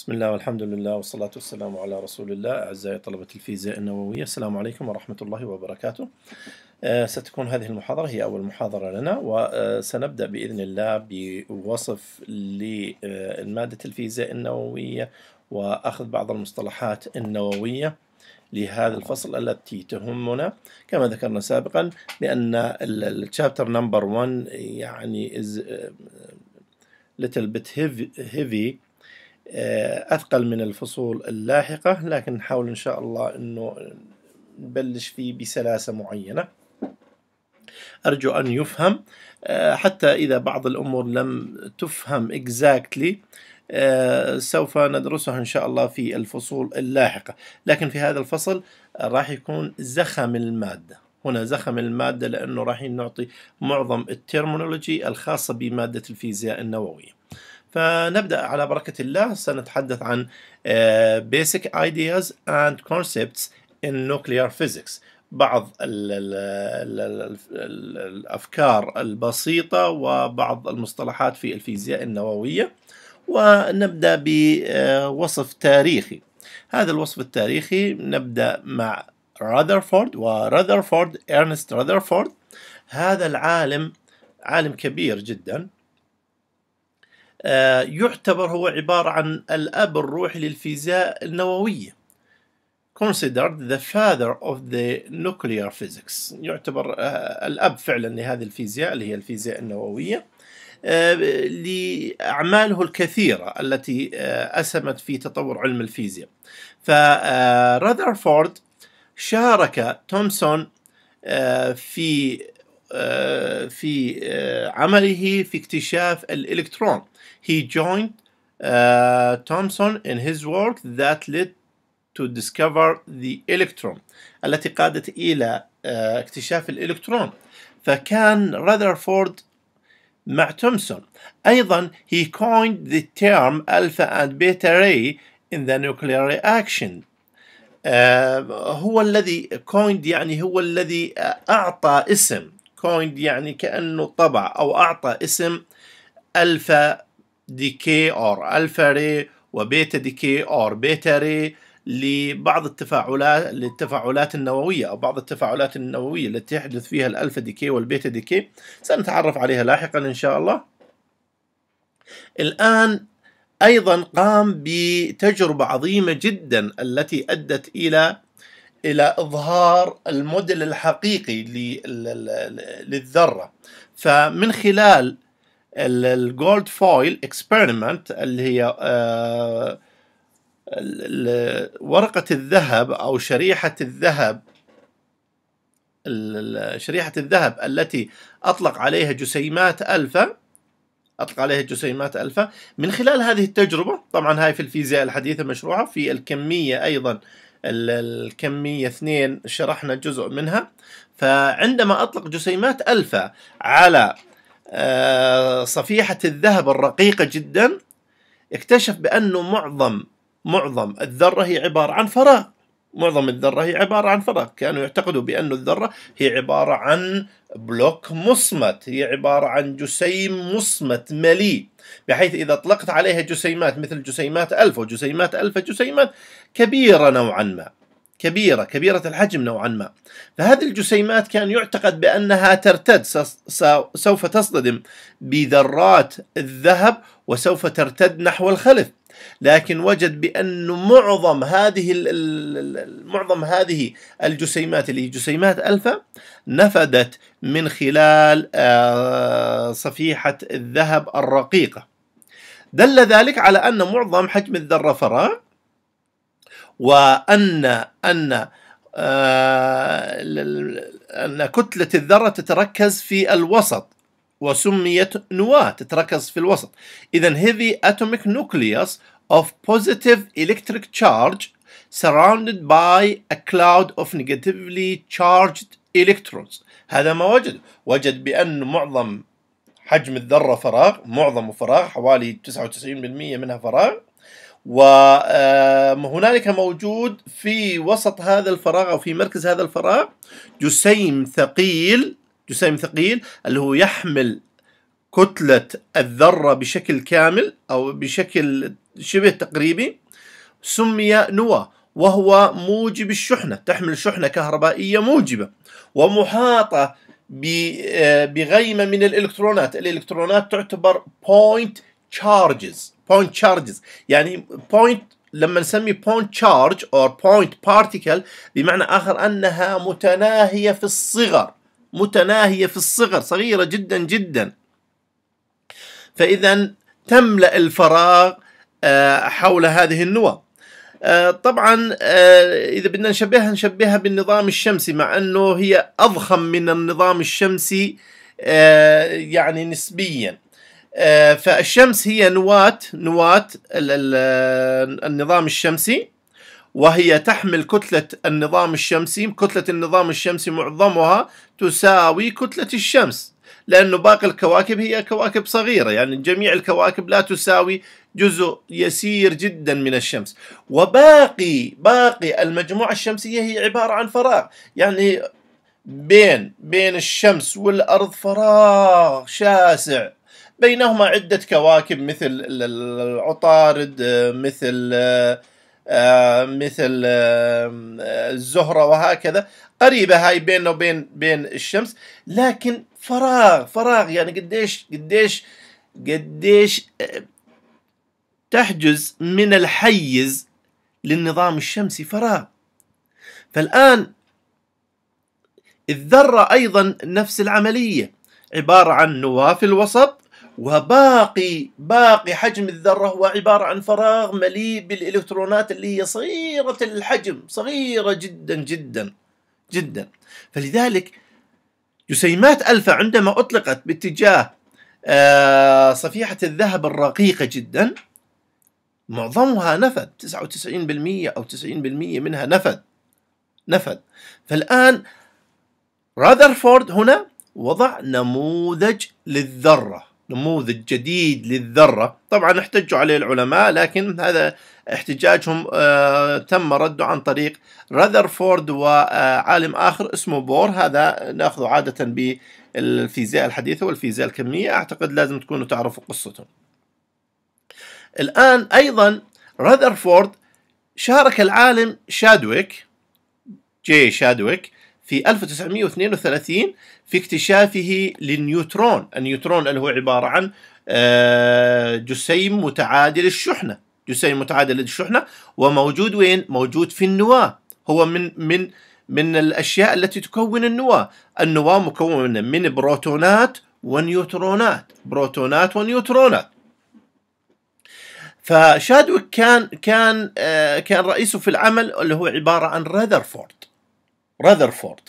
بسم الله والحمد لله والصلاة والسلام على رسول الله أعزائي طلبة الفيزياء النووية السلام عليكم ورحمة الله وبركاته آه، ستكون هذه المحاضرة هي أول محاضرة لنا وسنبدأ آه، بإذن الله بوصف لمادة الفيزياء النووية وأخذ بعض المصطلحات النووية لهذا الفصل التي تهمنا كما ذكرنا سابقا بأن الشابتر نمبر 1 يعني is آه، little bit heavy آه، أثقل من الفصول اللاحقة لكن نحاول إن شاء الله أنه نبلش فيه بسلاسة معينة أرجو أن يفهم آه، حتى إذا بعض الأمور لم تفهم exactly آه، سوف ندرسها إن شاء الله في الفصول اللاحقة لكن في هذا الفصل راح يكون زخم المادة هنا زخم المادة لأنه راح نعطي معظم الترمونولوجي الخاصة بمادة الفيزياء النووية فنبدأ على بركة الله سنتحدث عن آه, Basic Ideas and Concepts in Nuclear Physics بعض الأفكار البسيطة وبعض المصطلحات في الفيزياء النووية ونبدأ بوصف تاريخي هذا الوصف التاريخي نبدأ مع راذرفورد وراذرفورد إرنست راذرفورد هذا العالم عالم كبير جدا آه، يعتبر هو عبارة عن الأب الروحي للفيزياء النووية considered the father of the nuclear physics يعتبر آه، الأب فعلا لهذه الفيزياء اللي هي الفيزياء النووية آه، لأعماله الكثيرة التي أسمت في تطور علم الفيزياء فرذرفورد شارك تومسون في في عمله في اكتشاف الإلكترون he joined uh, Thomson in his work that led to discover the electron التي قادت إلى uh, اكتشاف الإلكترون فكان رذرفورد مع تومسون أيضا he coined the term alpha and beta ray in the nuclear reaction uh, هو الذي coined يعني هو الذي أعطى اسم coined يعني كأنه طبع أو أعطى اسم ألفا ديكي أور ألفا ري وبيتا ديكي أور بيتا ري لبعض التفاعلات للتفاعلات النووية أو بعض التفاعلات النووية التي يحدث فيها الألفا ديكي والبيتا ديكي سنتعرف عليها لاحقا إن شاء الله الآن أيضا قام بتجربة عظيمة جدا التي أدت إلى إلى إظهار الموديل الحقيقي للذرة فمن خلال الجولد فويل اكسبيرمنت اللي هي آه، ورقة الذهب أو شريحة الذهب شريحة الذهب التي أطلق عليها جسيمات ألفا أطلق عليها جسيمات ألفا من خلال هذه التجربة طبعا هاي في الفيزياء الحديثة مشروعة في الكمية أيضا الكمية اثنين شرحنا جزء منها فعندما أطلق جسيمات ألفا على آه، صفيحة الذهب الرقيقة جدا اكتشف بأنه معظم معظم الذرة هي عبارة عن فراغ معظم الذرة هي عبارة عن فراغ كانوا يعتقدوا بأن الذرة هي عبارة عن بلوك مصمت هي عبارة عن جسيم مصمت مليء بحيث إذا أطلقت عليها جسيمات مثل جسيمات ألف وجسيمات ألف جسيمات كبيرة نوعا ما كبيرة كبيرة الحجم نوعا ما فهذه الجسيمات كان يعتقد بأنها ترتد سوف تصطدم بذرات الذهب وسوف ترتد نحو الخلف لكن وجد بأن معظم هذه معظم هذه الجسيمات اللي هي جسيمات ألفا نفدت من خلال آه، صفيحة الذهب الرقيقة دل ذلك على أن معظم حجم الذرة فراغ وأن أن آه، أن كتلة الذرة تتركز في الوسط وسميت نواة تتركز في الوسط إذا هذه اتوميك نوكليوس of positive electric charge surrounded by a cloud of negatively charged electrons هذا ما وجد وجد بأن معظم حجم الذرة فراغ معظمه فراغ حوالي 99% منها فراغ وهنالك موجود في وسط هذا الفراغ أو في مركز هذا الفراغ جسيم ثقيل جسيم ثقيل اللي هو يحمل كتلة الذرة بشكل كامل أو بشكل شبه تقريبي سمي نوا وهو موجب الشحنة تحمل شحنة كهربائية موجبة ومحاطة آه، بغيمة من الإلكترونات الإلكترونات تعتبر point charges point charges يعني بوينت لما نسمي point charge اور بوينت بارتيكل بمعنى اخر انها متناهيه في الصغر متناهيه في الصغر صغيره جدا جدا فاذا تملا الفراغ آه، حول هذه النواه طبعا آه، اذا بدنا نشبهها نشبهها بالنظام الشمسي مع انه هي اضخم من النظام الشمسي آه، يعني نسبيا آه، فالشمس هي نواة نواة النظام الشمسي وهي تحمل كتلة النظام الشمسي كتلة النظام الشمسي معظمها تساوي كتلة الشمس لأنه باقي الكواكب هي كواكب صغيرة يعني جميع الكواكب لا تساوي جزء يسير جدا من الشمس وباقي باقي المجموعة الشمسية هي عبارة عن فراغ يعني بين بين الشمس والأرض فراغ شاسع بينهما عدة كواكب مثل العطارد مثل آه، مثل آه، الزهرة وهكذا قريبة هاي بيننا وبين بين الشمس لكن فراغ فراغ يعني قديش قديش قديش آه، تحجز من الحيز للنظام الشمسي فراغ فالآن الذرة أيضا نفس العملية عبارة عن نواة في الوسط وباقي باقي حجم الذرة هو عبارة عن فراغ مليء بالإلكترونات اللي هي صغيرة الحجم صغيرة جدا جدا جدا فلذلك جسيمات ألفا عندما أطلقت باتجاه آه، صفيحة الذهب الرقيقة جدا معظمها نفذ 99% أو 90% منها نفذ نفذ فالآن راذرفورد هنا وضع نموذج للذرة نموذج جديد للذرة طبعا احتجوا عليه العلماء لكن هذا احتجاجهم آه تم رده عن طريق راذرفورد وعالم آخر اسمه بور هذا ناخذه عادة بالفيزياء الحديثة والفيزياء الكمية أعتقد لازم تكونوا تعرفوا قصته الآن أيضا راذرفورد شارك العالم شادويك جي شادويك في 1932 في اكتشافه للنيوترون النيوترون اللي هو عبارة عن آه، جسيم متعادل الشحنة جسيم متعادل الشحنة وموجود وين؟ موجود في النواة هو من من من الأشياء التي تكون النواة النواة مكونة من بروتونات ونيوترونات بروتونات ونيوترونات فشادويك كان كان آه، كان رئيسه في العمل اللي هو عبارة عن راذرفورد راذرفورد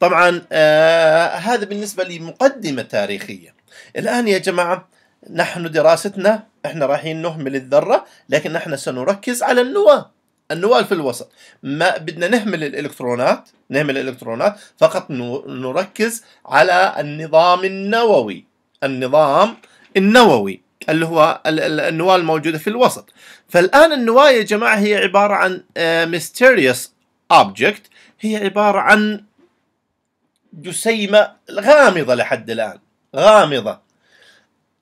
طبعا آه هذا بالنسبة لي مقدمة تاريخية الآن يا جماعة نحن دراستنا احنا رايحين نهمل الذرة لكن احنا سنركز على النواة النواة في الوسط ما بدنا نهمل الإلكترونات نهمل الإلكترونات فقط نركز على النظام النووي النظام النووي اللي هو النواة الموجودة في الوسط فالآن النواة يا جماعة هي عبارة عن آه، mysterious object هي عبارة عن جسيمة غامضة لحد الآن غامضة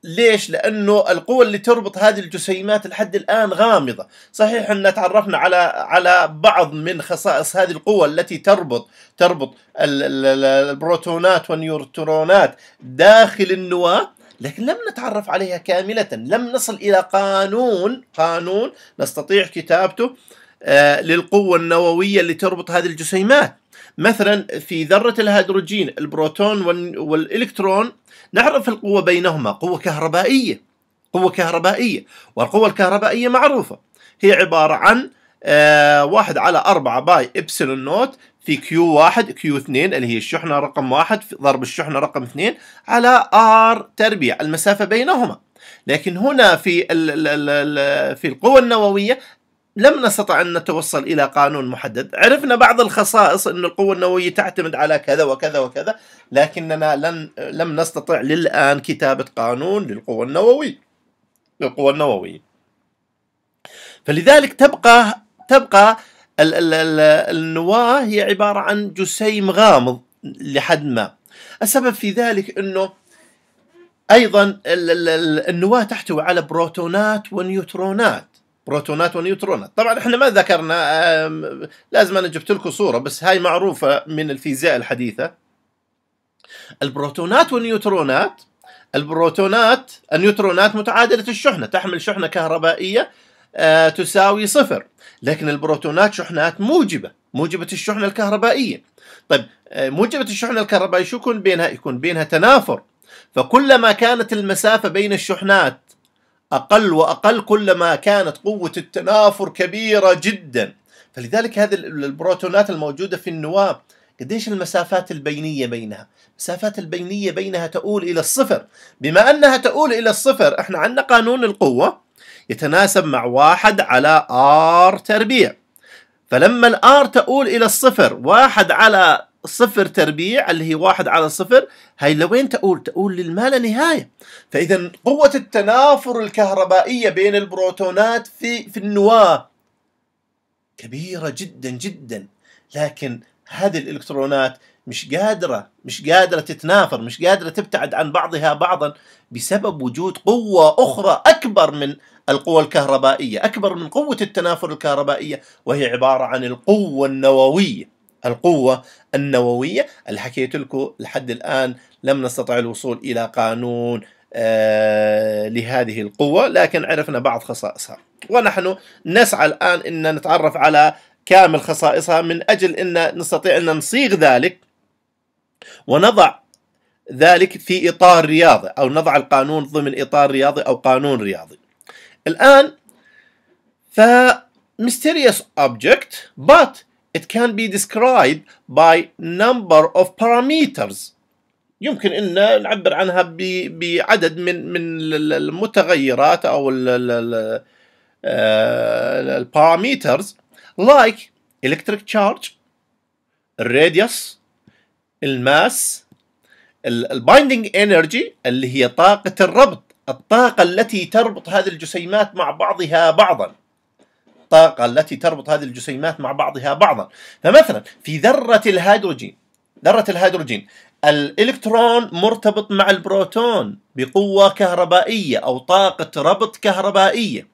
ليش؟ لأنه القوى اللي تربط هذه الجسيمات لحد الآن غامضة صحيح أن تعرفنا على على بعض من خصائص هذه القوى التي تربط تربط البروتونات والنيوترونات داخل النواة لكن لم نتعرف عليها كاملة لم نصل إلى قانون قانون نستطيع كتابته آه، للقوة النووية اللي تربط هذه الجسيمات مثلا في ذرة الهيدروجين البروتون والإلكترون نعرف القوة بينهما قوة كهربائية قوة كهربائية والقوة الكهربائية معروفة هي عبارة عن آه، واحد على أربعة باي إبسلون نوت في كيو واحد كيو اثنين اللي هي الشحنة رقم واحد ضرب الشحنة رقم اثنين على آر تربيع المسافة بينهما لكن هنا في في القوة النووية لم نستطع أن نتوصل إلى قانون محدد عرفنا بعض الخصائص أن القوة النووية تعتمد على كذا وكذا وكذا لكننا لن لم نستطع للآن كتابة قانون للقوة النووية للقوة النووية فلذلك تبقى تبقى ال ال ال النواة هي عبارة عن جسيم غامض لحد ما السبب في ذلك أنه أيضا النواة تحتوي على بروتونات ونيوترونات بروتونات ونيوترونات طبعا احنا ما ذكرنا لازم انا جبت لكم صوره بس هاي معروفه من الفيزياء الحديثه البروتونات والنيوترونات البروتونات النيوترونات متعادله الشحنه تحمل شحنه كهربائيه آه، تساوي صفر لكن البروتونات شحنات موجبه موجبه الشحنه الكهربائيه طيب آه، موجبه الشحنه الكهربائيه شو يكون بينها يكون بينها تنافر فكلما كانت المسافه بين الشحنات أقل وأقل كلما كانت قوة التنافر كبيرة جدا فلذلك هذه البروتونات الموجودة في النواة قديش المسافات البينية بينها المسافات البينية بينها تؤول إلى الصفر بما أنها تؤول إلى الصفر إحنا عندنا قانون القوة يتناسب مع واحد على R تربيع فلما الآر تؤول إلى الصفر واحد على صفر تربيع اللي هي واحد على صفر هاي لوين تؤول؟ تؤول للما لا نهاية فإذا قوة التنافر الكهربائية بين البروتونات في, في النواة كبيرة جدا جدا لكن هذه الإلكترونات مش قادرة مش قادرة تتنافر مش قادرة تبتعد عن بعضها بعضا بسبب وجود قوة أخرى أكبر من القوة الكهربائية أكبر من قوة التنافر الكهربائية وهي عبارة عن القوة النووية القوة النووية اللي حكيت لكم لحد الآن لم نستطع الوصول إلى قانون آه، لهذه القوة لكن عرفنا بعض خصائصها ونحن نسعى الآن أن نتعرف على كامل خصائصها من أجل أن نستطيع أن نصيغ ذلك ونضع ذلك في إطار رياضي أو نضع القانون ضمن إطار رياضي أو قانون رياضي الآن ف mysterious object but it can be described by number of parameters يمكن ان نعبر عنها بعدد من من المتغيرات او البارامترز آه، like electric charge الراديوس الماس البايندينج انرجي اللي هي طاقه الربط الطاقه التي تربط هذه الجسيمات مع بعضها بعضا الطاقة التي تربط هذه الجسيمات مع بعضها بعضا فمثلا في ذرة الهيدروجين ذرة الهيدروجين الإلكترون مرتبط مع البروتون بقوة كهربائية أو طاقة ربط كهربائية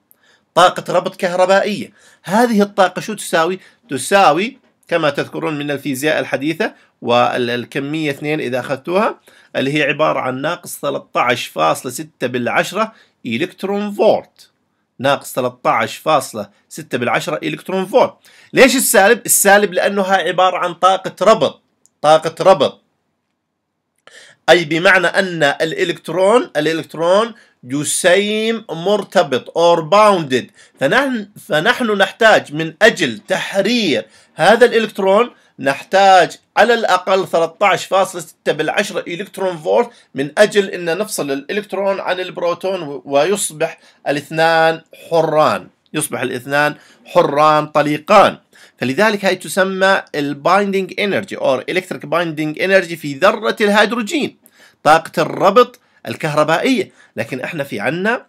طاقة ربط كهربائية هذه الطاقة شو تساوي؟ تساوي كما تذكرون من الفيزياء الحديثة والكمية 2 إذا أخذتوها اللي هي عبارة عن ناقص 13.6 بالعشرة إلكترون فولت ناقص 13.6 بالعشرة إلكترون فولت ليش السالب؟ السالب لأنها عبارة عن طاقة ربط طاقة ربط أي بمعنى أن الإلكترون الإلكترون جسيم مرتبط or bounded فنحن, فنحن نحتاج من أجل تحرير هذا الإلكترون نحتاج على الأقل 13.6 بالعشرة إلكترون فولت من أجل أن نفصل الإلكترون عن البروتون ويصبح الاثنان حران يصبح الاثنان حران طليقان فلذلك هي تسمى البايندينج انرجي او الكتريك بايندينج انرجي في ذره الهيدروجين طاقه الربط الكهربائيه لكن احنا في عنا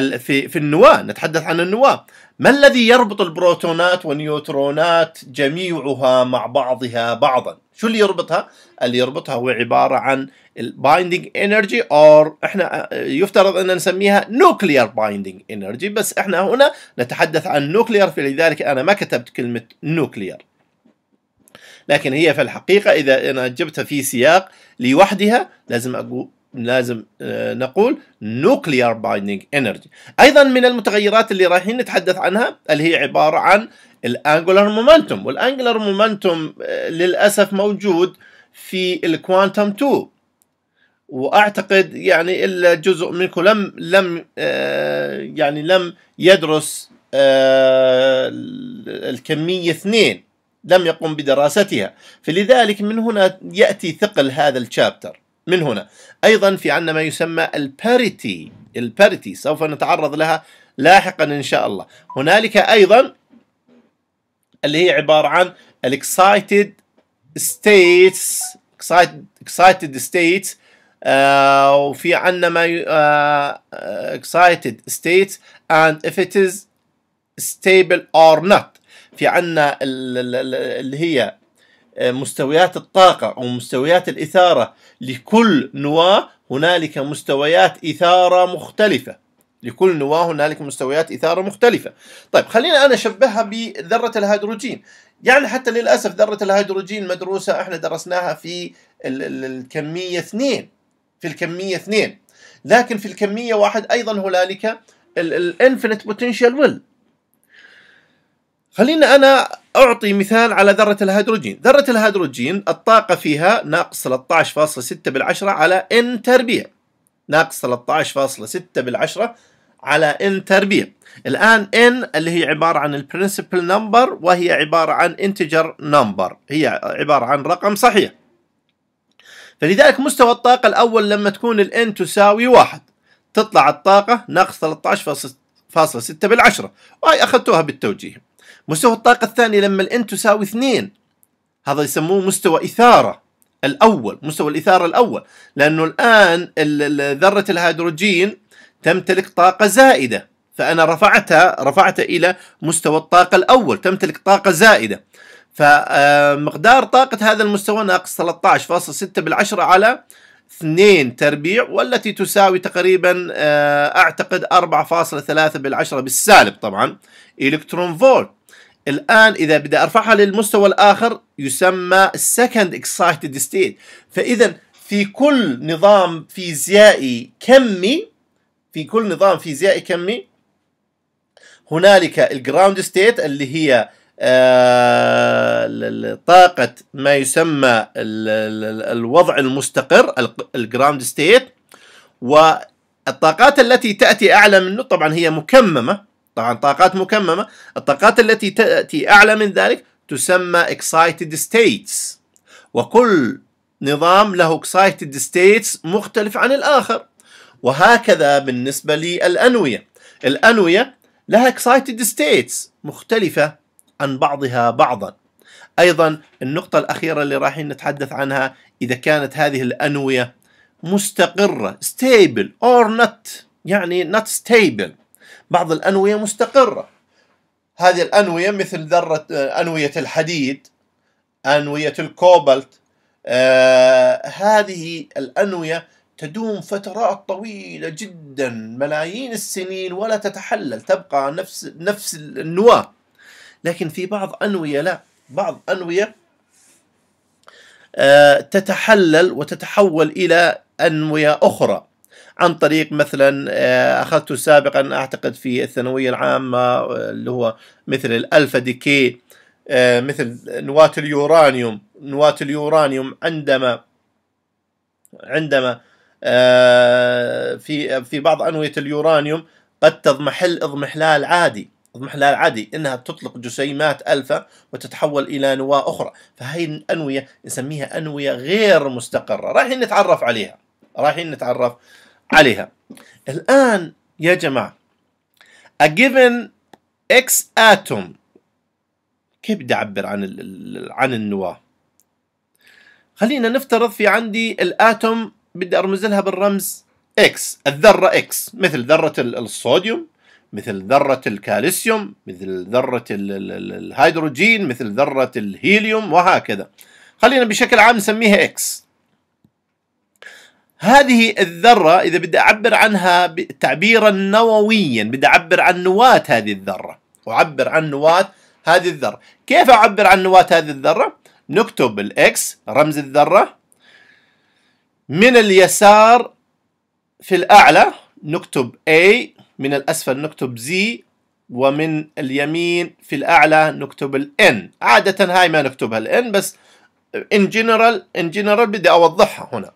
في في النواه نتحدث عن النواه ما الذي يربط البروتونات والنيوترونات جميعها مع بعضها بعضا شو اللي يربطها اللي يربطها هو عباره عن البايندنج انرجي اور احنا آه، يفترض ان نسميها نوكليير بايندنج انرجي بس احنا هنا نتحدث عن نوكليير فلذلك انا ما كتبت كلمه نوكليير لكن هي في الحقيقه اذا انا جبتها في سياق لوحدها لازم اقول لازم آه، نقول نوكليار بايندينج انرجي ايضا من المتغيرات اللي رايحين نتحدث عنها اللي هي عباره عن الانجولار مومنتوم والانجولار مومنتوم للاسف موجود في الكوانتم 2 واعتقد يعني الا جزء منكم لم لم آه، يعني لم يدرس آه، الكميه اثنين لم يقم بدراستها فلذلك من هنا ياتي ثقل هذا الشابتر من هنا أيضا في عندنا ما يسمى الباريتي الباريتي سوف نتعرض لها لاحقا إن شاء الله هنالك أيضا اللي هي عبارة عن الاكسايتد ستيتس اكسايتد ستيتس وفي عندنا ما اكسايتد ستيتس اند اف ات از ستيبل اور نوت في عندنا اللي هي آه، مستويات الطاقة أو مستويات الإثارة لكل نواة هنالك مستويات إثارة مختلفة لكل نواة هنالك مستويات إثارة مختلفة طيب خلينا أنا أشبهها بذرة الهيدروجين يعني حتى للأسف ذرة الهيدروجين مدروسة احنا درسناها في الكمية اثنين في الكمية اثنين لكن في الكمية واحد أيضا هنالك الانفينيت بوتنشال ويل خلينا أنا أعطي مثال على ذرة الهيدروجين ذرة الهيدروجين الطاقة فيها ناقص 13.6 بالعشرة على n تربيع ناقص 13.6 بالعشرة على n تربيع الآن n اللي هي عبارة عن البرنسبل نمبر وهي عبارة عن انتجر نمبر هي عبارة عن رقم صحيح فلذلك مستوى الطاقة الأول لما تكون ال n تساوي واحد تطلع الطاقة ناقص 13.6 بالعشرة وهي أخذتوها بالتوجيه مستوى الطاقة الثانية لما الان تساوي اثنين هذا يسموه مستوى إثارة الأول مستوى الإثارة الأول لأنه الآن ذرة الهيدروجين تمتلك طاقة زائدة فأنا رفعتها رفعتها إلى مستوى الطاقة الأول تمتلك طاقة زائدة فمقدار آه، طاقة هذا المستوى ناقص 13.6 بالعشرة على 2 تربيع والتي تساوي تقريبا آه، أعتقد 4.3 بالعشرة بالسالب طبعا إلكترون فولت الآن إذا بدي أرفعها للمستوى الآخر يسمى second excited state فإذا في كل نظام فيزيائي كمي في كل نظام فيزيائي كمي هنالك الجراوند ستيت اللي هي آه، طاقة ما يسمى الوضع المستقر الجراوند ستيت والطاقات التي تأتي أعلى منه طبعا هي مكممة طبعا طاقات مكممة الطاقات التي تأتي أعلى من ذلك تسمى excited states وكل نظام له excited states مختلف عن الآخر وهكذا بالنسبة للأنوية الأنوية لها excited states مختلفة عن بعضها بعضا أيضا النقطة الأخيرة اللي رايحين نتحدث عنها إذا كانت هذه الأنوية مستقرة stable or not يعني not stable بعض الأنوية مستقرة هذه الأنوية مثل ذرة آه، أنوية الحديد أنوية الكوبلت آه هذه الأنوية تدوم فترات طويلة جدا ملايين السنين ولا تتحلل تبقى نفس نفس النواة لكن في بعض أنوية لا بعض أنوية آه تتحلل وتتحول إلى أنوية أخرى عن طريق مثلا آه، اخذته سابقا اعتقد في الثانويه العامه آه، اللي هو مثل الالفا ديكي آه، مثل نواه اليورانيوم نواه اليورانيوم عندما عندما في في بعض انويه اليورانيوم قد تضمحل اضمحلال عادي اضمحلال عادي انها تطلق جسيمات الفا وتتحول الى نواه اخرى فهي الانويه نسميها انويه غير مستقره رايحين نتعرف عليها رايحين نتعرف عليها الآن يا جماعة a given x atom كيف بدي أعبر عن عن النواة خلينا نفترض في عندي الاتوم بدي ارمز لها بالرمز اكس الذره اكس مثل ذره الصوديوم مثل ذره الكالسيوم مثل ذره الهيدروجين مثل ذره الهيليوم وهكذا خلينا بشكل عام نسميها اكس هذه الذرة إذا بدي أعبر عنها تعبيرا نوويا بدي أعبر عن نواة هذه الذرة أعبر عن نواة هذه الذرة كيف أعبر عن نواة هذه الذرة؟ نكتب الإكس رمز الذرة من اليسار في الأعلى نكتب A من الأسفل نكتب Z ومن اليمين في الأعلى نكتب ال N عادة هاي ما نكتبها ال N بس in general in general بدي أوضحها هنا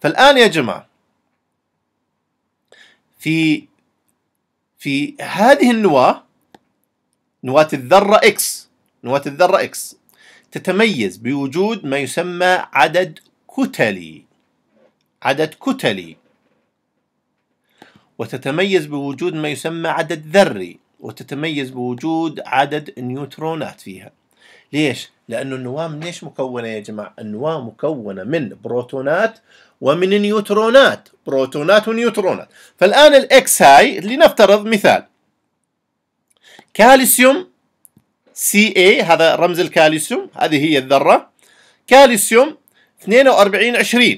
فالآن يا جماعة في في هذه النواة نواة الذرة إكس نواة الذرة إكس تتميز بوجود ما يسمى عدد كتلي عدد كتلي وتتميز بوجود ما يسمى عدد ذري وتتميز بوجود عدد نيوترونات فيها ليش؟ لأنه النواة من ايش مكونة يا جماعة؟ النواة مكونة من بروتونات ومن نيوترونات، بروتونات ونيوترونات، فالآن الإكس هاي لنفترض مثال كالسيوم سي اي هذا رمز الكالسيوم هذه هي الذرة كالسيوم 42 20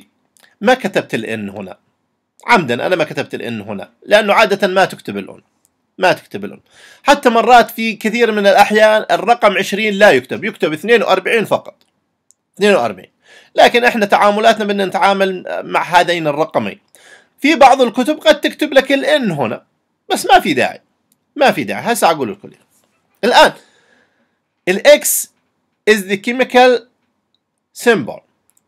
ما كتبت الان هنا عمدا انا ما كتبت الان هنا لانه عاده ما تكتب الان ما تكتب لهم حتى مرات في كثير من الأحيان الرقم 20 لا يكتب يكتب 42 فقط 42 لكن احنا تعاملاتنا بدنا نتعامل مع هذين الرقمين في بعض الكتب قد تكتب لك الان هنا بس ما في داعي ما في داعي هسه اقول لكم الان الاكس از ذا كيميكال سيمبل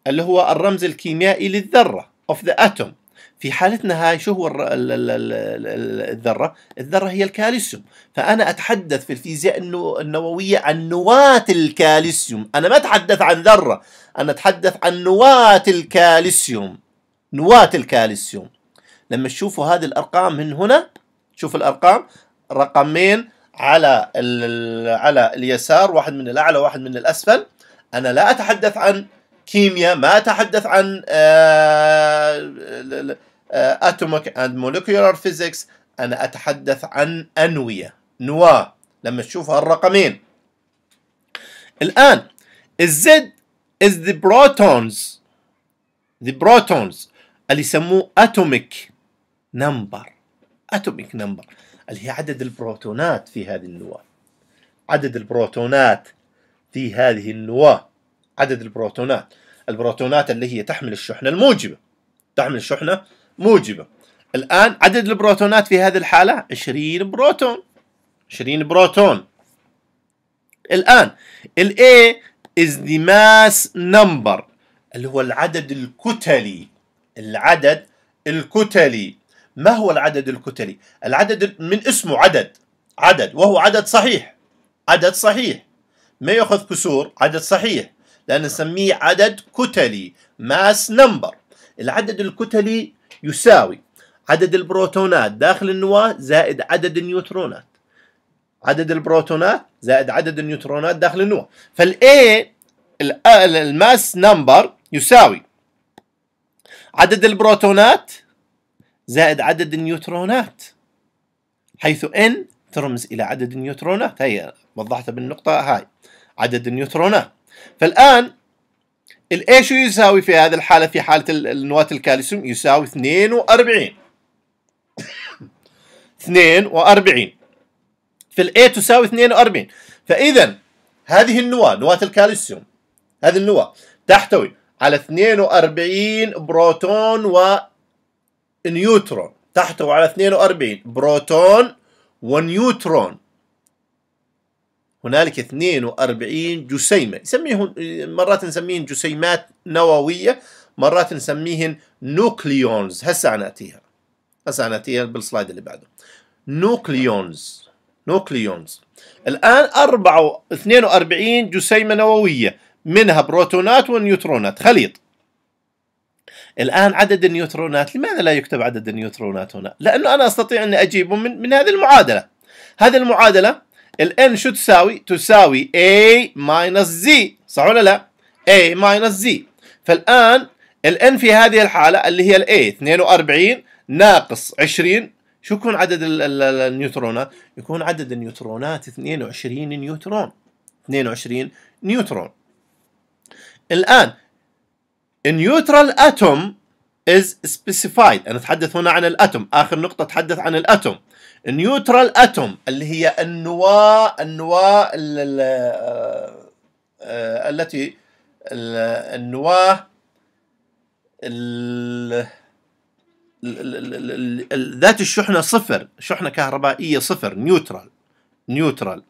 اللي هو الرمز الكيميائي للذره اوف ذا اتوم في حالتنا هاي شو هو الذره؟ الذره هي الكالسيوم، فانا اتحدث في الفيزياء النوويه عن نواه الكالسيوم، انا ما اتحدث عن ذره، انا اتحدث عن نواه الكالسيوم. نواه الكالسيوم. لما تشوفوا هذه الارقام من هنا شوفوا الارقام رقمين على على اليسار واحد من الاعلى واحد من الاسفل انا لا اتحدث عن كيمياء ما اتحدث عن آه آه، atomic and molecular physics أنا أتحدث عن أنوية نواة لما تشوفها الرقمين الآن الزد از ذا بروتونز ذا بروتونز اللي يسموه اتوميك نمبر اتوميك نمبر اللي هي عدد البروتونات في هذه النواة عدد البروتونات في هذه النواة عدد البروتونات البروتونات اللي هي تحمل الشحنة الموجبة تحمل الشحنة موجبة الآن عدد البروتونات في هذه الحالة 20 بروتون 20 بروتون الآن الـ A is the mass number اللي هو العدد الكتلي العدد الكتلي ما هو العدد الكتلي؟ العدد من اسمه عدد عدد وهو عدد صحيح عدد صحيح ما يأخذ كسور عدد صحيح لأن نسميه عدد كتلي mass number العدد الكتلي يساوي عدد البروتونات داخل النواة زائد عدد النيوترونات عدد البروتونات زائد عدد النيوترونات داخل النواة فالاي الماس نمبر يساوي عدد البروتونات زائد عدد النيوترونات حيث n ترمز الى عدد النيوترونات هي وضحتها بالنقطه هاي عدد النيوترونات فالان الاي شو يساوي في هذه الحالة في حالة النواة الكالسيوم يساوي 42 42 في الاي تساوي 42 فإذا هذه النواة نواة الكالسيوم هذه النواة تحتوي على 42 بروتون ونيوترون تحتوي على 42 بروتون ونيوترون هنالك 42 جسيمة يسميهن مرات نسميهن جسيمات نووية مرات نسميهن نوكليونز هسه ناتيها هسه ناتيها بالسلايد اللي بعده نوكليونز نوكليونز الآن 42 جسيمة نووية منها بروتونات ونيوترونات خليط الآن عدد النيوترونات لماذا لا يكتب عدد النيوترونات هنا؟ لأنه أنا أستطيع أن أجيبه من, من هذه المعادلة هذه المعادلة ال N شو تساوي؟ تساوي A ماينس Z صح ولا لا؟ A ماينس Z فالآن ال N في هذه الحالة اللي هي ال A 42 ناقص 20 شو يكون عدد النيوترونات؟ يكون عدد النيوترونات 22 نيوترون 22 نيوترون الآن النيوترال اتوم is specified أنا أتحدث هنا عن الأتوم آخر نقطة أتحدث عن الأتوم النيوترال أتوم اللي هي النواة النواة التي النواة ذات الشحنة صفر شحنة كهربائية صفر نيوترال نيوترال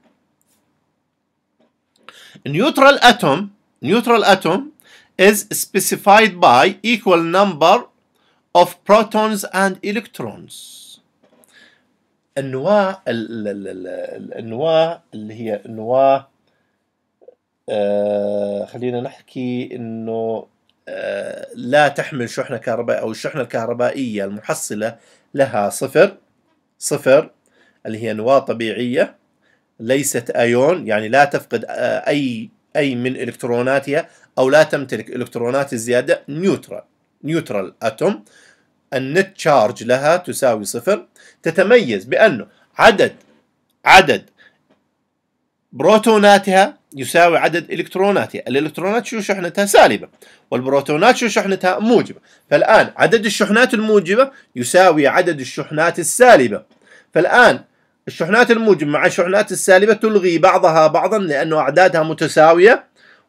نيوترال أتوم نيوترال أتوم is specified by equal number of protons and electrons النواة ال ال ال النواة اللي هي نواة آه خلينا نحكي انه آه، لا تحمل شحنة كهرباء او الشحنة الكهربائية المحصلة لها صفر صفر اللي هي نواة طبيعية ليست ايون يعني لا تفقد آه، اي اي من الكتروناتها أو لا تمتلك إلكترونات الزيادة نيوترال نيوترال أتوم النت شارج لها تساوي صفر تتميز بأنه عدد عدد بروتوناتها يساوي عدد الكتروناتها، الالكترونات شو شحنتها سالبه، والبروتونات شو شحنتها موجبه، فالان عدد الشحنات الموجبه يساوي عدد الشحنات السالبه، فالان الشحنات الموجبه مع الشحنات السالبه تلغي بعضها بعضا لانه اعدادها متساويه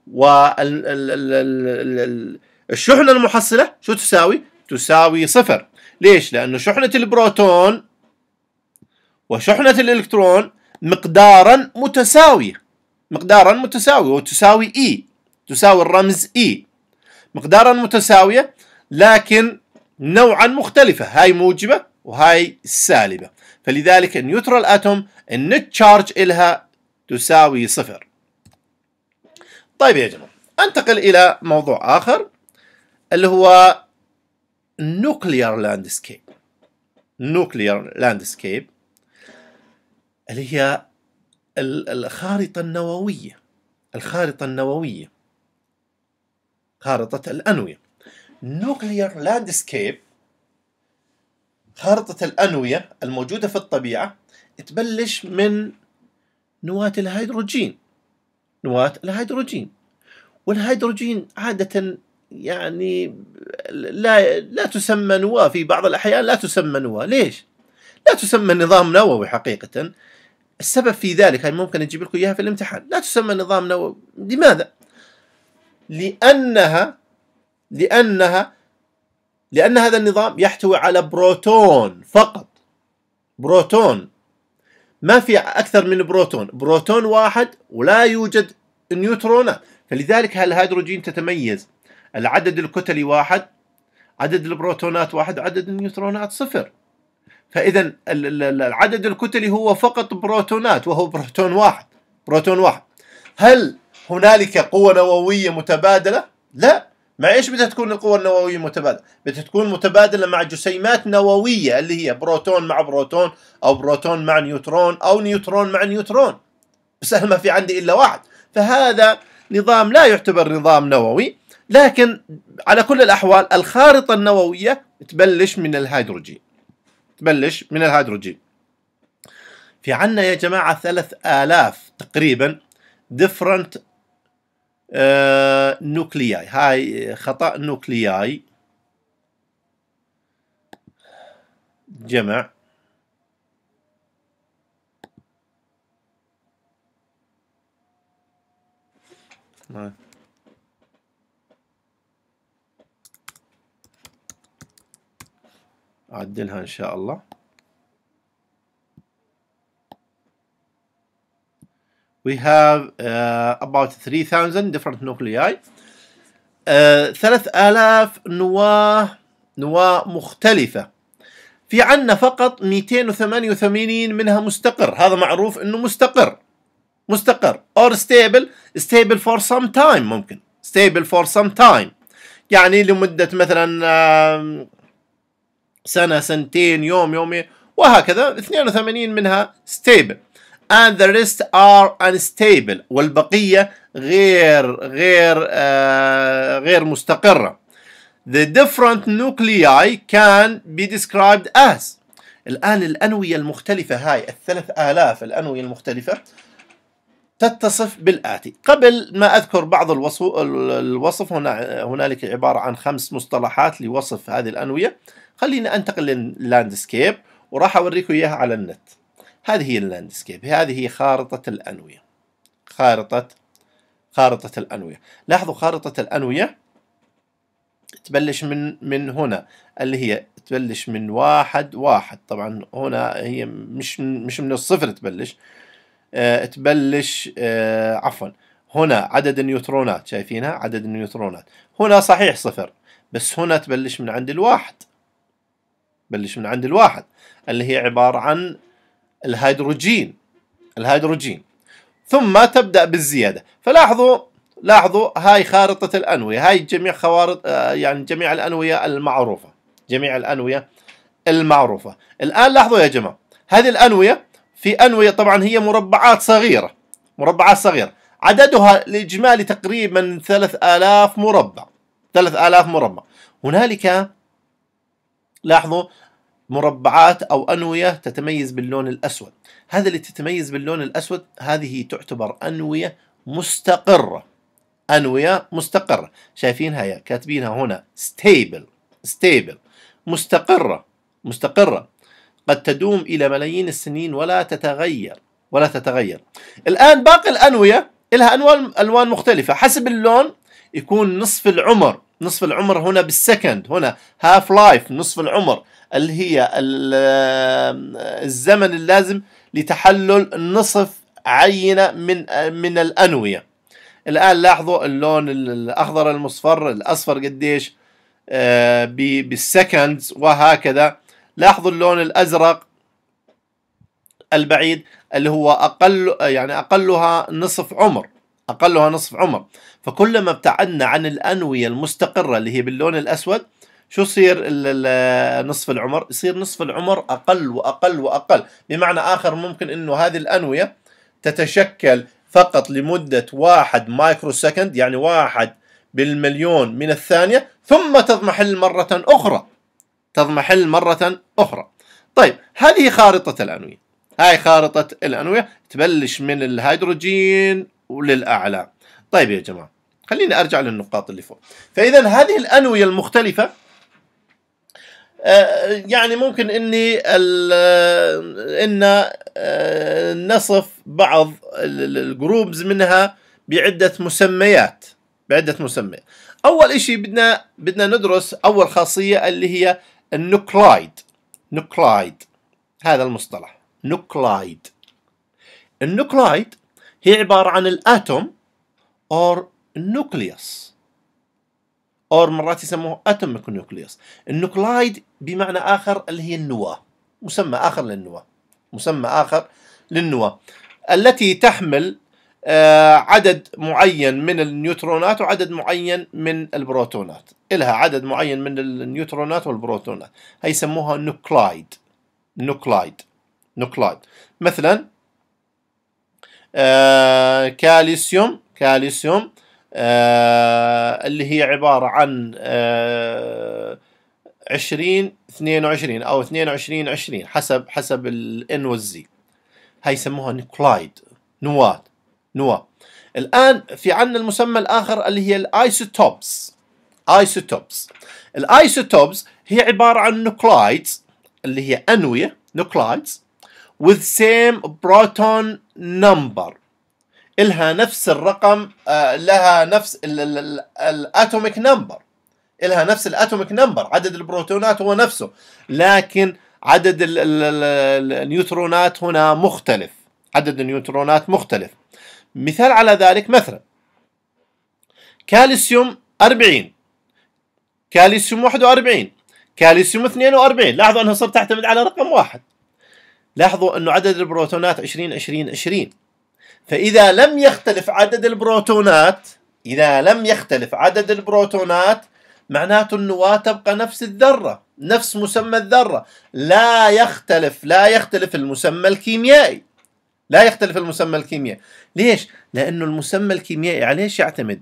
والشحنة المحصلة شو تساوي؟ تساوي صفر ليش؟ لأنه شحنة البروتون وشحنة الإلكترون مقدارا متساوية مقدارا متساوية وتساوي E تساوي الرمز E مقدارا متساوية لكن نوعا مختلفة هاي موجبة وهاي سالبة فلذلك النيوترال اتوم النت شارج إلها تساوي صفر طيب يا جماعة انتقل إلى موضوع آخر اللي هو نوكليار لاندسكيب نوكليار لاندسكيب اللي هي الخارطة النووية الخارطة النووية خارطة الأنوية نوكليار لاندسكيب خارطة الأنوية الموجودة في الطبيعة تبلش من نواة الهيدروجين نواة الهيدروجين والهيدروجين عادة يعني لا لا تسمى نواة في بعض الأحيان لا تسمى نواة ليش؟ لا تسمى نظام نووي حقيقة السبب في ذلك هاي ممكن أجيب لكم إياها في الامتحان لا تسمى نظام نووي لماذا؟ لأنها لأنها لأن هذا النظام يحتوي على بروتون فقط بروتون ما في اكثر من بروتون بروتون واحد ولا يوجد نيوترونات فلذلك الهيدروجين تتميز العدد الكتلي واحد عدد البروتونات واحد عدد النيوترونات صفر فاذا العدد الكتلي هو فقط بروتونات وهو بروتون واحد بروتون واحد هل هنالك قوة نووية متبادلة؟ لا مع ايش بدها تكون القوة النووية متبادلة؟ بدها تكون متبادلة مع جسيمات نووية اللي هي بروتون مع بروتون او بروتون مع نيوترون او نيوترون مع نيوترون. بس انا ما في عندي الا واحد، فهذا نظام لا يعتبر نظام نووي، لكن على كل الاحوال الخارطة النووية تبلش من الهيدروجين. تبلش من الهيدروجين. في عنا يا جماعة 3000 تقريبا different آه، نوكلياي هاي خطأ نوكلياي جمع أعدلها آه. إن شاء الله we have uh, about 3000 different nuclei uh, 3000 نواة نواة مختلفة في عنا فقط 288 منها مستقر هذا معروف انه مستقر مستقر or stable stable for some time ممكن stable for some time يعني لمدة مثلا سنة سنتين يوم يومين وهكذا 82 منها stable and the rest are unstable والبقية غير غير آه غير مستقرة the different nuclei can be described as الآن الأنوية المختلفة هاي الثلاث آلاف الأنوية المختلفة تتصف بالآتي قبل ما أذكر بعض الوصف, الوصف هنا هنالك عبارة عن خمس مصطلحات لوصف هذه الأنوية خلينا أنتقل للاندسكيب وراح أوريكم إياها على النت هذه هي اللاندسكيب هذه هي خارطة الأنوية خارطة خارطة الأنوية لاحظوا خارطة الأنوية تبلش من من هنا اللي هي تبلش من واحد واحد طبعا هنا هي مش مش من الصفر تبلش أه تبلش أه عفوا هنا عدد النيوترونات شايفينها عدد النيوترونات هنا صحيح صفر بس هنا تبلش من عند الواحد تبلش من عند الواحد اللي هي عبارة عن الهيدروجين الهيدروجين ثم تبدأ بالزيادة فلاحظوا لاحظوا هاي خارطة الأنوية هاي جميع خوارط آه، يعني جميع الأنوية المعروفة جميع الأنوية المعروفة الآن لاحظوا يا جماعة هذه الأنوية في أنوية طبعا هي مربعات صغيرة مربعات صغيرة عددها الإجمالي تقريبا 3000 مربع 3000 مربع هنالك لاحظوا مربعات أو أنوية تتميز باللون الأسود هذا اللي تتميز باللون الأسود هذه تعتبر أنوية مستقرة أنوية مستقرة شايفينها يا كاتبينها هنا ستيبل ستيبل مستقرة مستقرة قد تدوم إلى ملايين السنين ولا تتغير ولا تتغير الآن باقي الأنوية لها ألوان ألوان مختلفة حسب اللون يكون نصف العمر نصف العمر هنا بالسكند هنا هاف لايف نصف العمر اللي هي الزمن اللازم لتحلل نصف عينة من من الأنوية الآن لاحظوا اللون الأخضر المصفر الأصفر قديش آه، بالسكندز وهكذا لاحظوا اللون الأزرق البعيد اللي هو أقل يعني أقلها نصف عمر أقلها نصف عمر فكلما ابتعدنا عن الأنوية المستقرة اللي هي باللون الأسود شو يصير نصف العمر؟ يصير نصف العمر اقل واقل واقل، بمعنى اخر ممكن انه هذه الانويه تتشكل فقط لمده واحد مايكرو سكند يعني واحد بالمليون من الثانيه ثم تضمحل مره اخرى. تضمحل مره اخرى. طيب هذه خارطه الانويه. هاي خارطه الانويه تبلش من الهيدروجين وللاعلى. طيب يا جماعه خليني ارجع للنقاط اللي فوق. فاذا هذه الانويه المختلفه آه، يعني ممكن اني آه، ان آه، نصف بعض الجروبز منها بعده مسميات بعده مسميات اول اشي بدنا بدنا ندرس اول خاصيه اللي هي النوكلايد نوكلايد هذا المصطلح نوكلايد النوكلايد هي عباره عن الاتوم اور نوكليوس أو مرات يسموه أتوميك نيوكليوس النوكلايد بمعنى آخر اللي هي النواة مسمى آخر للنواة مسمى آخر للنواة التي تحمل آه، عدد معين من النيوترونات وعدد معين من البروتونات إلها عدد معين من النيوترونات والبروتونات هي يسموها نوكلايد نوكلايد نوكلايد مثلا آه كالسيوم كالسيوم آه، اللي هي عبارة عن آه، عشرين اثنين وعشرين أو اثنين وعشرين عشرين حسب حسب وال Z هاي يسموها نوكلايد نواة نواة الآن في عندنا المسمى الآخر اللي هي الآيسوتوبس آيسوتوبس الآيسوتوبس هي عبارة عن نوكلايدز اللي هي أنوية نوكلايدز with same proton number إلها نفس الرقم آه، لها نفس الاتوميك نمبر إلها نفس الاتوميك نمبر عدد البروتونات هو نفسه لكن عدد النيوترونات هنا مختلف عدد النيوترونات مختلف مثال على ذلك مثلا كالسيوم 40 كالسيوم 41 كالسيوم 42 لاحظوا انها صرت تعتمد على رقم واحد لاحظوا انه عدد البروتونات 20 20 20 فإذا لم يختلف عدد البروتونات إذا لم يختلف عدد البروتونات معناته النواة تبقى نفس الذرة نفس مسمى الذرة لا يختلف لا يختلف المسمى الكيميائي لا يختلف المسمى الكيميائي ليش؟ لأنه المسمى الكيميائي على يعني ايش يعتمد؟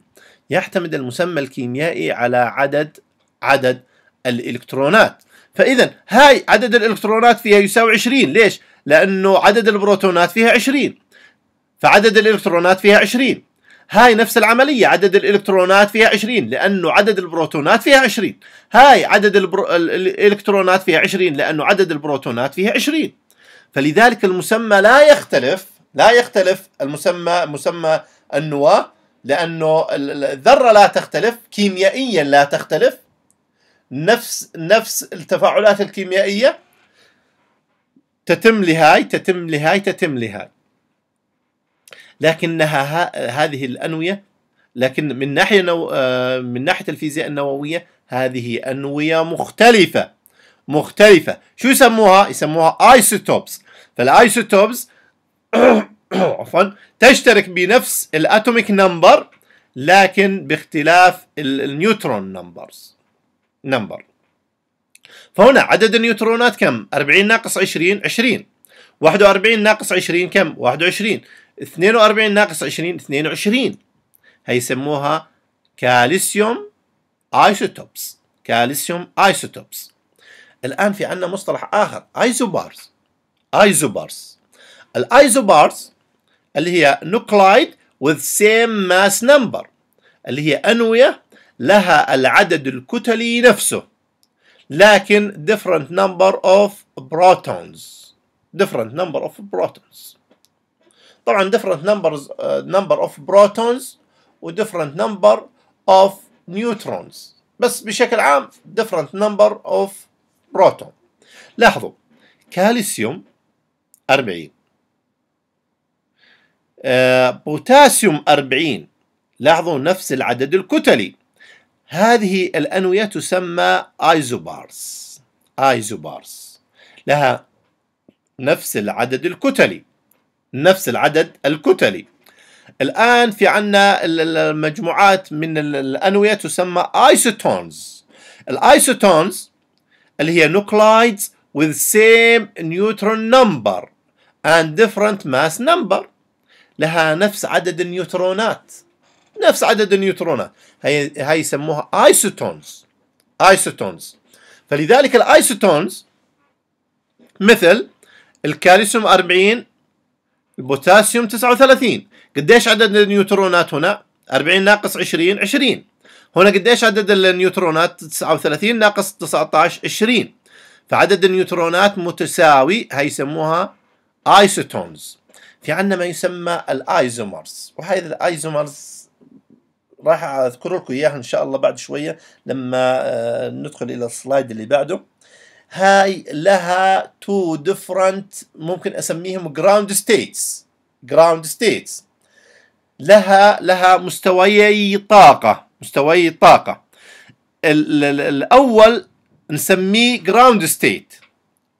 يعتمد المسمى الكيميائي على عدد عدد الإلكترونات فإذا هاي عدد الإلكترونات فيها يساوي 20 ليش؟ لأنه عدد البروتونات فيها 20 فعدد الإلكترونات فيها 20 هاي نفس العملية عدد الإلكترونات فيها 20 لأنه عدد البروتونات فيها 20 هاي عدد البرو... الإلكترونات فيها 20 لأنه عدد البروتونات فيها 20 فلذلك المسمى لا يختلف لا يختلف المسمى مسمى النواة لأنه الذرة لا تختلف كيميائيا لا تختلف نفس نفس التفاعلات الكيميائية تتم لهاي تتم لهاي تتم لهاي لكنها هذه الأنوية لكن من ناحية نو... آه، من ناحية الفيزياء النووية هذه أنوية مختلفة مختلفة شو يسموها؟ يسموها ايسوتوبس فالايسوتوبس عفوا تشترك بنفس الاتوميك نمبر لكن باختلاف النيوترون نمبرز نمبر فهنا عدد النيوترونات كم؟ 40 ناقص 20 20 41 ناقص 20 كم؟ 21 42 ناقص 20 22 هي يسموها كالسيوم ايسوتوبس كالسيوم ايسوتوبس الآن في عندنا مصطلح آخر ايزوبارز ايزوبارز الايزوبارز اللي هي نوكلايد with same mass number اللي هي أنوية لها العدد الكتلي نفسه لكن different number of protons different number of protons طبعا different numbers uh, number of protons و different number of neutrons بس بشكل عام different number of proton لاحظوا كالسيوم 40 آه، بوتاسيوم 40 لاحظوا نفس العدد الكتلي هذه الأنوية تسمى آيزوبارس آيزوبارس لها نفس العدد الكتلي نفس العدد الكتلي الآن في عنا المجموعات من الأنوية تسمى isotones الايسوتونز اللي هي nuclides with same neutron number and different mass number لها نفس عدد النيوترونات نفس عدد النيوترونات هي هي يسموها ايسوتونز ايسوتونز فلذلك الايسوتونز مثل الكالسيوم 40 البوتاسيوم 39 قديش عدد النيوترونات هنا 40 ناقص 20 20 هنا قديش عدد النيوترونات 39 ناقص 19 20 فعدد النيوترونات متساوي هي يسموها ايسوتونز في عندنا ما يسمى الايزومرز وهذه الايزومرز راح اذكر لكم اياها ان شاء الله بعد شويه لما آه، ندخل الى السلايد اللي بعده هاي لها تو ديفرنت ممكن اسميهم جراوند ستيتس جراوند ستيتس لها لها مستويي طاقة مستويي طاقة الأول نسميه جراوند ستيت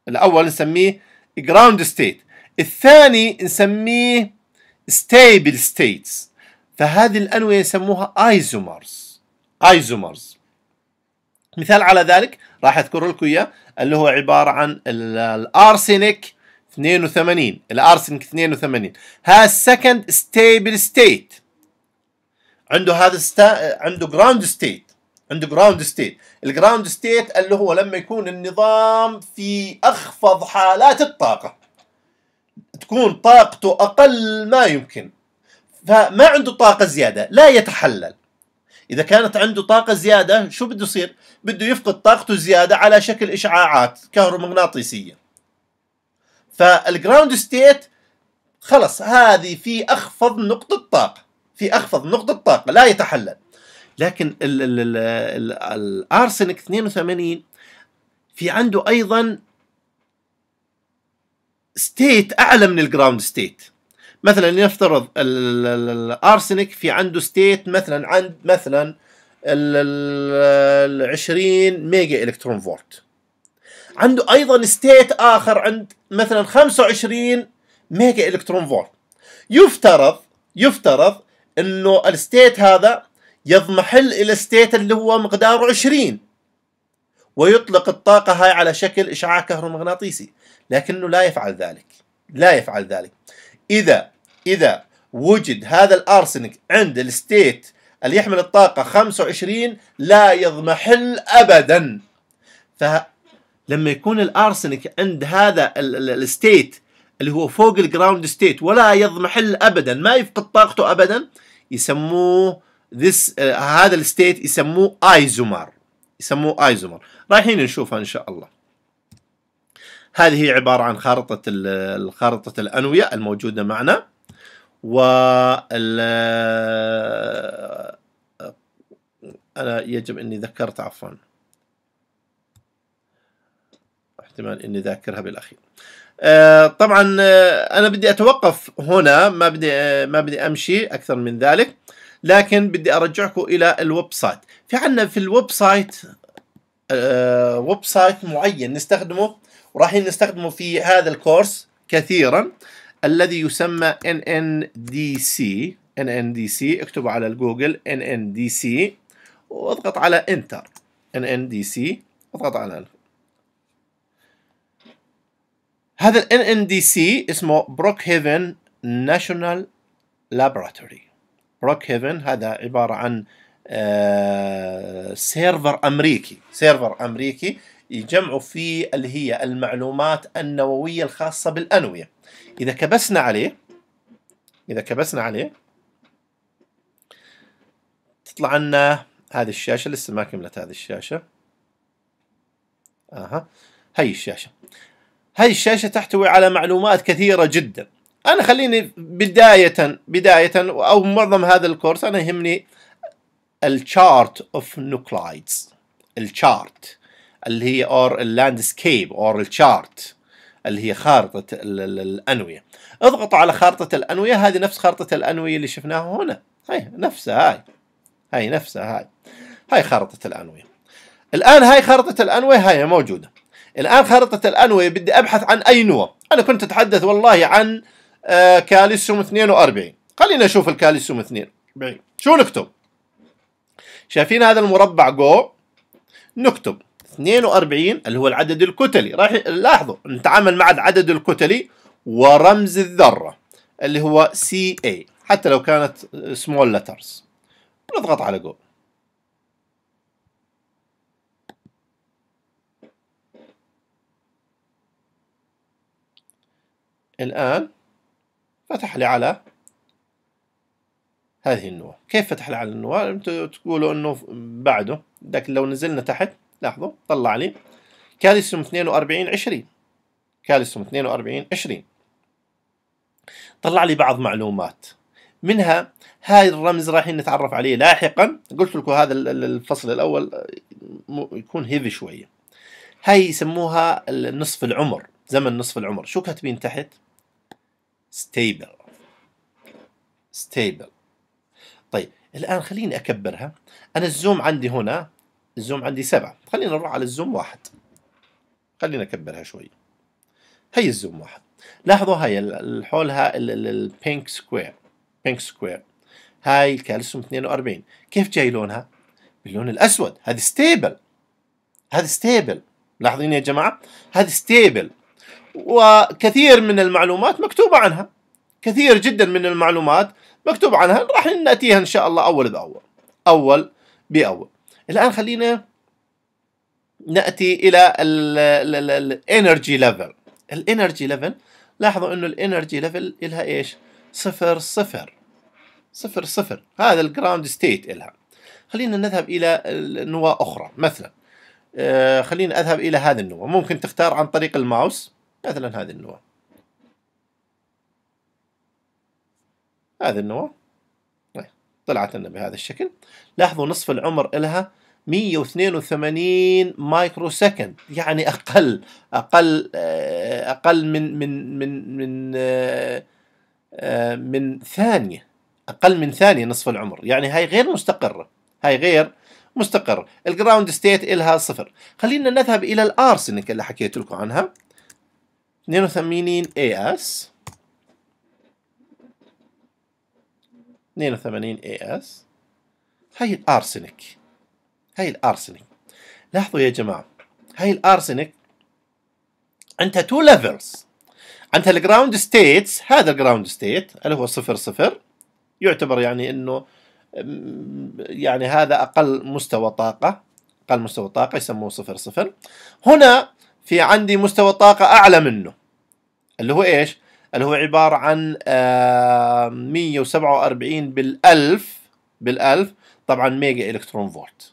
الأول نسميه جراوند ستيت الثاني نسميه ستيبل ستيتس فهذه الأنوية يسموها ايزومرز ايزومرز مثال على ذلك راح اذكر لكم اياه اللي هو عباره عن الارسنيك 82 الارسنيك 82 ها السكند ستيبل ستيت عنده هذا ستا... عنده جراوند ستيت عنده جراوند ستيت الجراوند ستيت اللي هو لما يكون النظام في اخفض حالات الطاقه تكون طاقته اقل ما يمكن فما عنده طاقه زياده لا يتحلل اذا كانت عنده طاقه زياده شو بده يصير بده يفقد طاقته زياده على شكل اشعاعات كهرومغناطيسيه فالجراوند ستيت خلص هذه في اخفض نقطه طاقه في اخفض نقطه طاقه لا يتحلل لكن الارسنك 82 في عنده ايضا ستيت اعلى من الجراوند ستيت مثلا لنفترض الارسنك في عنده ستيت مثلا عند مثلا ال 20 ميجا الكترون فولت عنده ايضا ستيت اخر عند مثلا 25 ميجا الكترون فولت يفترض يفترض انه الستيت هذا يضمحل الى ستيت اللي هو مقداره 20 ويطلق الطاقة هاي على شكل إشعاع كهرومغناطيسي لكنه لا يفعل ذلك لا يفعل ذلك إذا إذا وجد هذا الأرسنك عند الستيت اللي يحمل الطاقة 25 لا يضمحل أبدا فلما يكون الأرسنك عند هذا الستيت اللي هو فوق الجراوند ستيت ولا يضمحل أبدا ما يفقد طاقته أبدا يسموه this, uh, هذا الستيت يسموه ايزومر يسموه ايزومر رايحين نشوفها ان شاء الله هذه هي عبارة عن خارطة خارطة الأنوية الموجودة معنا و أنا يجب أني ذكرت عفوا احتمال أني ذاكرها بالأخير آه، طبعا آه، أنا بدي أتوقف هنا ما بدي آه، ما بدي أمشي أكثر من ذلك لكن بدي أرجعكم إلى الويب سايت في عندنا في الويب سايت ويب سايت معين نستخدمه وراحين نستخدمه في هذا الكورس كثيرا الذي يسمى NNDC NNDC اكتبوا على الجوجل NNDC واضغط على انتر NNDC اضغط على هذا ال NNDC اسمه بروك هيفن Laboratory Brookhaven بروك هيفن هذا عبارة عن آه، سيرفر أمريكي سيرفر أمريكي يجمعوا فيه اللي هي المعلومات النووية الخاصة بالأنوية إذا كبسنا عليه إذا كبسنا عليه تطلع لنا هذه الشاشة لسه ما كملت هذه الشاشة اها هي الشاشة هذه الشاشة تحتوي على معلومات كثيرة جدا أنا خليني بداية بداية أو معظم هذا الكورس أنا يهمني الشارت اوف نوكلايدز الشارت اللي هي اور اللاندسكيب اور الشارت اللي هي خارطة الأنوية اضغطوا على خارطة الأنوية هذه نفس خارطة الأنوية اللي شفناها هنا هاي نفسها هاي هاي نفسها هاي هاي خارطة الأنوية الآن هاي خارطة الأنوية هاي موجودة الآن خارطة الأنوية بدي أبحث عن أي نوع أنا كنت أتحدث والله عن آه، كاليسيوم كالسيوم 42 خلينا نشوف الكالسيوم 42 شو نكتب شايفين هذا المربع جو نكتب 42 اللي هو العدد الكتلي راح لاحظوا نتعامل مع العدد الكتلي ورمز الذرة اللي هو CA حتى لو كانت small letters نضغط على جو الآن فتح لي على هذه النواة كيف فتح لي على النواة أنتوا تقولوا أنه بعده لكن لو نزلنا تحت لاحظوا طلع لي كالسيوم 42 20 كالسيوم 42 20 طلع لي بعض معلومات منها هاي الرمز رايحين نتعرف عليه لاحقا قلت لكم هذا الفصل الاول يكون هيفي شويه هاي يسموها نصف العمر زمن نصف العمر شو كاتبين تحت ستيبل ستيبل طيب الان خليني اكبرها انا الزوم عندي هنا الزوم عندي سبعة خلينا نروح على الزوم واحد خلينا نكبرها شوي هي الزوم واحد لاحظوا هاي حولها البينك سكوير بينك سكوير هاي الكالسيوم 42 كيف جاي لونها؟ باللون الاسود هذا ستيبل هذا ستيبل ملاحظين يا جماعه؟ هذا ستيبل وكثير من المعلومات مكتوبه عنها كثير جدا من المعلومات مكتوب عنها راح ناتيها ان شاء الله اول باول اول باول الآن خلينا نأتي إلى الانرجي ليفل الانرجي ليفل لاحظوا انه الانرجي ليفل إلها ايش صفر صفر صفر صفر هذا الجراوند ستيت إلها خلينا نذهب إلى نواة أخرى مثلا آه، خلينا أذهب إلى هذه النواة ممكن تختار عن طريق الماوس مثلا هذه النواة هذه النواة طلعت لنا بهذا الشكل لاحظوا نصف العمر إلها 182 مايكرو سكند يعني اقل اقل آه، اقل من من من من آه، من ثانيه اقل من ثانيه نصف العمر يعني هاي غير مستقره هاي غير مستقر الجراوند ستيت إلها صفر خلينا نذهب إلى الأرسنك اللي حكيت لكم عنها 82 اي اس 82 اي اس هاي الأرسنك هاي الارسنك لاحظوا يا جماعه هاي الارسنك عندها تو ليفلز عندها الجراوند ستيتس هذا الجراوند ستيت اللي هو صفر صفر يعتبر يعني انه يعني هذا اقل مستوى طاقه اقل مستوى طاقه يسموه صفر صفر هنا في عندي مستوى طاقه اعلى منه اللي هو ايش اللي هو عباره عن 147 آه، بالالف بالالف طبعا ميجا الكترون فولت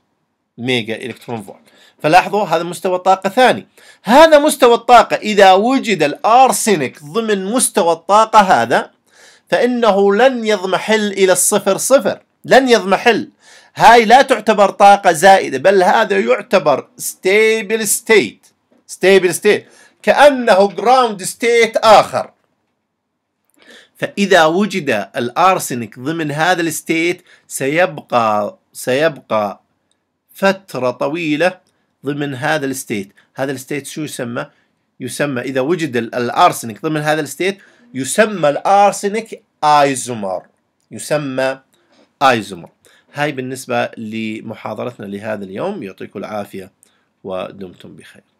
ميجا الكترون فولت فلاحظوا هذا مستوى طاقة ثاني هذا مستوى الطاقة إذا وجد الأرسنك ضمن مستوى الطاقة هذا فإنه لن يضمحل إلى الصفر صفر لن يضمحل هاي لا تعتبر طاقة زائدة بل هذا يعتبر ستيبل ستيت ستيبل ستيت كأنه جراوند ستيت آخر فإذا وجد الأرسنك ضمن هذا الستيت سيبقى سيبقى فترة طويلة ضمن هذا الستيت هذا الستيت شو يسمى يسمى إذا وجد الأرسنك ضمن هذا الستيت يسمى الأرسنك آيزومر يسمى آيزومر هاي بالنسبة لمحاضرتنا لهذا اليوم يعطيكم العافية ودمتم بخير